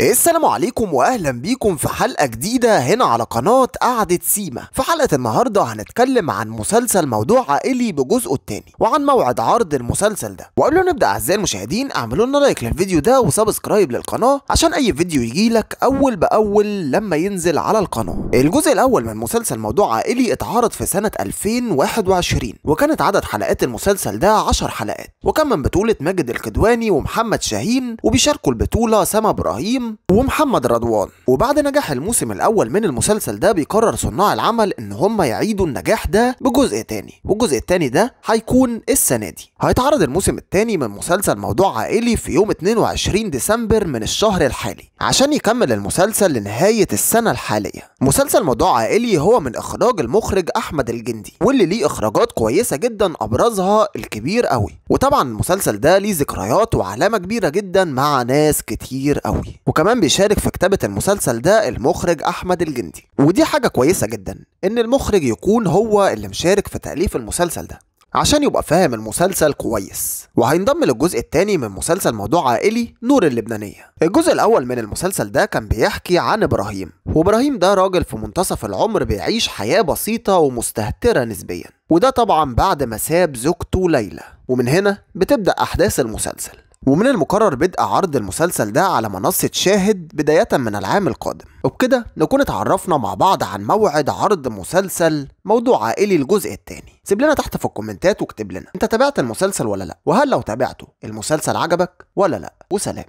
السلام عليكم واهلا بيكم في حلقه جديده هنا على قناه قعده سيما في حلقه النهارده هنتكلم عن مسلسل موضوع عائلي بجزءه الثاني وعن موعد عرض المسلسل ده وقبل ما نبدا اعزائي المشاهدين اعملوا لنا لايك للفيديو ده وسبسكرايب للقناه عشان اي فيديو يجيلك اول باول لما ينزل على القناه الجزء الاول من مسلسل موضوع عائلي اتعرض في سنه 2021 وكانت عدد حلقات المسلسل ده 10 حلقات وكان من بطوله ماجد الكدواني ومحمد شاهين وبيشاركوا البطوله سما ابراهيم ومحمد رضوان وبعد نجاح الموسم الاول من المسلسل ده بيقرر صناع العمل ان هم يعيدوا النجاح ده بجزء تاني والجزء التاني ده هيكون السنه دي هيتعرض الموسم التاني من مسلسل موضوع عائلي في يوم 22 ديسمبر من الشهر الحالي عشان يكمل المسلسل لنهاية السنة الحالية مسلسل موضوع عائلي هو من إخراج المخرج أحمد الجندي واللي ليه إخراجات كويسة جدا أبرزها الكبير قوي وطبعا المسلسل ده ليه ذكريات وعلامة كبيرة جدا مع ناس كتير قوي وكمان بيشارك في كتابة المسلسل ده المخرج أحمد الجندي ودي حاجة كويسة جدا إن المخرج يكون هو اللي مشارك في تأليف المسلسل ده عشان يبقى فاهم المسلسل كويس وهينضم للجزء الثاني من مسلسل موضوع عائلي نور اللبنانية الجزء الأول من المسلسل ده كان بيحكي عن إبراهيم وإبراهيم ده راجل في منتصف العمر بيعيش حياة بسيطة ومستهترة نسبيا وده طبعا بعد ما ساب زوجته ليلى ومن هنا بتبدأ أحداث المسلسل ومن المقرر بدء عرض المسلسل ده على منصة شاهد بداية من العام القادم وبكده نكون اتعرفنا مع بعض عن موعد عرض مسلسل موضوع عائلي الجزء الثاني سيب لنا تحت في الكومنتات واكتب لنا انت تابعت المسلسل ولا لا وهل لو تابعته المسلسل عجبك ولا لا وسلام